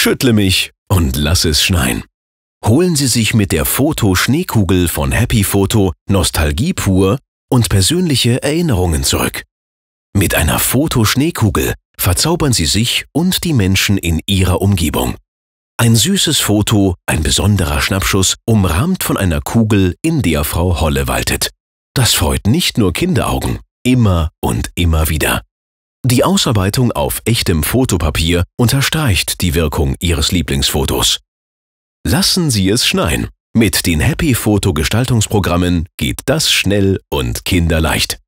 schüttle mich und lass es schneien. Holen Sie sich mit der Foto-Schneekugel von Happy Photo Nostalgie pur und persönliche Erinnerungen zurück. Mit einer Foto-Schneekugel verzaubern Sie sich und die Menschen in Ihrer Umgebung. Ein süßes Foto, ein besonderer Schnappschuss, umrahmt von einer Kugel, in der Frau Holle waltet. Das freut nicht nur Kinderaugen, immer und immer wieder. Die Ausarbeitung auf echtem Fotopapier unterstreicht die Wirkung Ihres Lieblingsfotos. Lassen Sie es schneien. Mit den Happy Foto Gestaltungsprogrammen geht das schnell und kinderleicht.